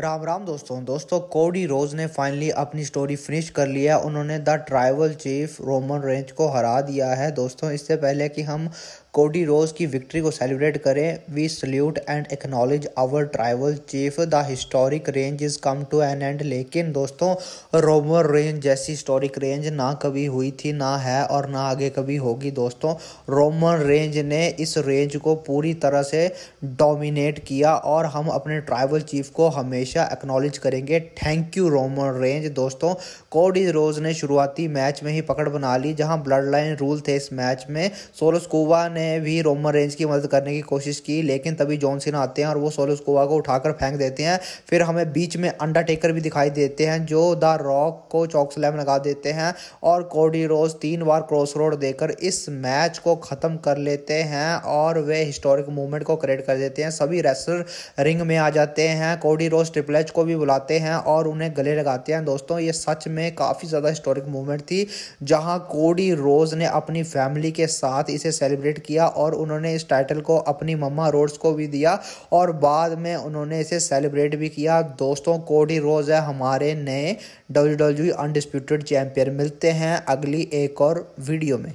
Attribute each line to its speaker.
Speaker 1: राम राम दोस्तों दोस्तों कोडी रोज ने फाइनली अपनी स्टोरी फिनिश कर लिया उन्होंने the tribal chief Roman Reigns को हरा दिया है दोस्तों इससे पहले कि हम कोडी रोज की विक्ट्री को सेलिब्रेट करें we salute and acknowledge our tribal chief the historic रेंज is come to an end लेकिन दोस्तों रोमर रेंज जैसी हिस्टोरिक रेंज ना कभी हुई थी ना है और ना आगे कभी होगी दोस्तों रोमन रेंज ने इस रेंज को पूरी तरह से डोमिनेट किया और हम अपने ट्राइवल चीफ को हमेशा एक्नोलेज करेंगे थैंक यू रोमन रेंज दोस्तों कोडी रोज ने शुरुआती मैच में ही पकड़ बना ली जहाँ ब्लड लाइन रूल थे इस मैच में सोलोस्कोवा ने ने भी रोमन रेंज की मदद करने की कोशिश की लेकिन तभी जॉन सीना आते हैं और वो सोलो स्कोवा को उठाकर फेंक देते हैं फिर हमें बीच में अंडरटेकर भी दिखाई देते हैं जो द रॉक को चौक स्लैम लगा देते हैं और कोडी रोज तीन बार क्रॉस रोड देकर इस मैच को ख़त्म कर लेते हैं और वे हिस्टोरिक मूवमेंट को क्रिएट कर देते हैं सभी रेसलर रिंग में आ जाते हैं कोडी रोज ट्रिपल एच को भी बुलाते हैं और उन्हें गले लगाते हैं दोस्तों ये सच में काफ़ी ज़्यादा हिस्टोरिक मूवमेंट थी जहाँ कोडी रोज ने अपनी फैमिली के साथ इसे सेलिब्रेट किया किया और उन्होंने इस टाइटल को अपनी मम्मा रोड्स को भी दिया और बाद में उन्होंने इसे सेलिब्रेट भी किया दोस्तों कोडी रोज है हमारे नए डब्ल्यू डब्ल्यू अनडिस्प्यूटेड चैम्पियन मिलते हैं अगली एक और वीडियो में